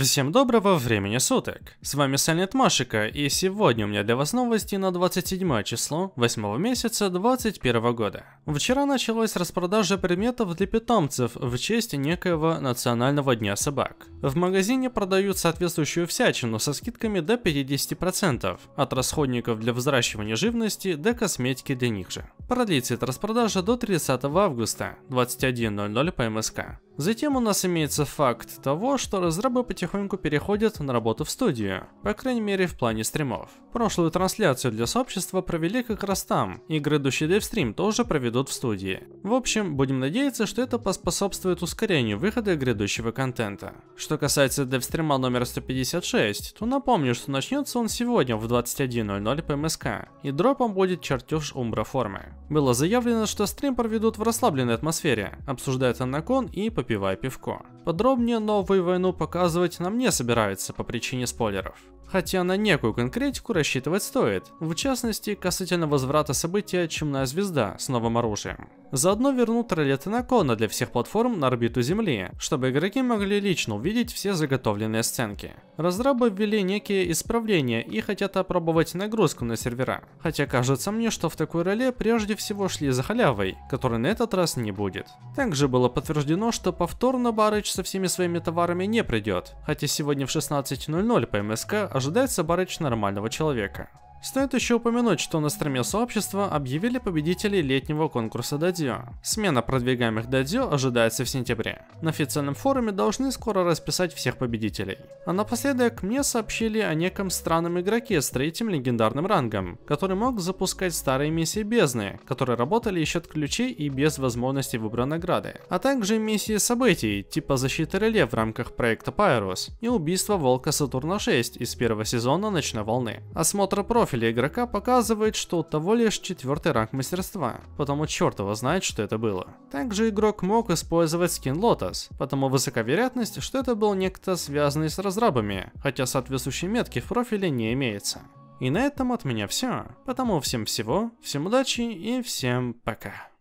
Всем доброго времени суток, с вами Санет Машика, и сегодня у меня для вас новости на 27 число 8 месяца 2021 года. Вчера началась распродажа предметов для питомцев в честь некоего национального дня собак. В магазине продают соответствующую всячину со скидками до 50%, от расходников для взращивания живности до косметики для них же. Продлится эта распродажа до 30 августа 21.00 по МСК. Затем у нас имеется факт того, что разрабы потихоньку переходят на работу в студию, по крайней мере в плане стримов. Прошлую трансляцию для сообщества провели как раз там, и грядущий девстрим тоже проведут в студии. В общем, будем надеяться, что это поспособствует ускорению выхода грядущего контента. Что касается девстрима номер 156, то напомню, что начнется он сегодня в 21.00 по МСК, и дропом будет чертеж умбра формы. Было заявлено, что стрим проведут в расслабленной атмосфере, обсуждают Анакон и попивая пивко. Подробнее новую войну показывать нам не собираются по причине спойлеров. Хотя на некую конкретику рассчитывать стоит, в частности, касательно возврата события «Чемная звезда» с новым оружием. Заодно вернут ролеты Накона для всех платформ на орбиту Земли, чтобы игроки могли лично увидеть все заготовленные сценки. Разрабы ввели некие исправления и хотят опробовать нагрузку на сервера. Хотя кажется мне, что в такой роле прежде всего шли за халявой, которой на этот раз не будет. Также было подтверждено, что повторно Барыч со всеми своими товарами не придет, хотя сегодня в 16.00 по МСК ожидается Барыч нормального человека. Стоит еще упомянуть, что на стриме сообщества объявили победителей летнего конкурса Дадзё. Смена продвигаемых Дадзё ожидается в сентябре. На официальном форуме должны скоро расписать всех победителей. А напоследок мне сообщили о неком странном игроке с третьим легендарным рангом, который мог запускать старые миссии бездны, которые работали еще от ключей и без возможности выбора награды, а также миссии событий, типа защиты реле в рамках проекта Pyros и убийство волка Сатурна 6 из первого сезона Ночной волны. Осмотр профиля профиля игрока показывает, что у того лишь четвертый ранг мастерства, потому чертова знает, что это было. Также игрок мог использовать скин Лотос, потому высока вероятность, что это был некто связанный с разрабами, хотя соответствующей метки в профиле не имеется. И на этом от меня все. Потому всем всего, всем удачи и всем пока.